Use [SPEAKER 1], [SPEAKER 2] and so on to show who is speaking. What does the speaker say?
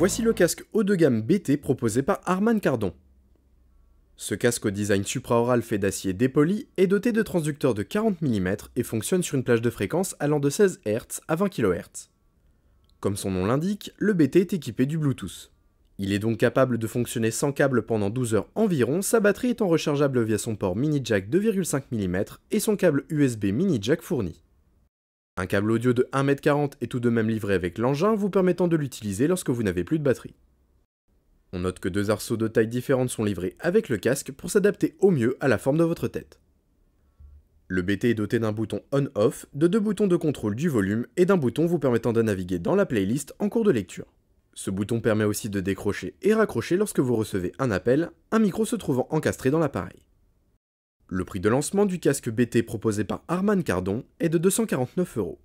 [SPEAKER 1] Voici le casque haut de gamme BT proposé par Arman Cardon. Ce casque au design supraoral fait d'acier dépoli est doté de transducteurs de 40 mm et fonctionne sur une plage de fréquence allant de 16 Hz à 20 kHz. Comme son nom l'indique, le BT est équipé du Bluetooth. Il est donc capable de fonctionner sans câble pendant 12 heures environ, sa batterie étant rechargeable via son port mini jack 2,5 mm et son câble USB mini jack fourni. Un câble audio de 1m40 est tout de même livré avec l'engin, vous permettant de l'utiliser lorsque vous n'avez plus de batterie. On note que deux arceaux de taille différentes sont livrés avec le casque pour s'adapter au mieux à la forme de votre tête. Le BT est doté d'un bouton on-off, de deux boutons de contrôle du volume et d'un bouton vous permettant de naviguer dans la playlist en cours de lecture. Ce bouton permet aussi de décrocher et raccrocher lorsque vous recevez un appel, un micro se trouvant encastré dans l'appareil. Le prix de lancement du casque BT proposé par Arman Cardon est de 249 euros.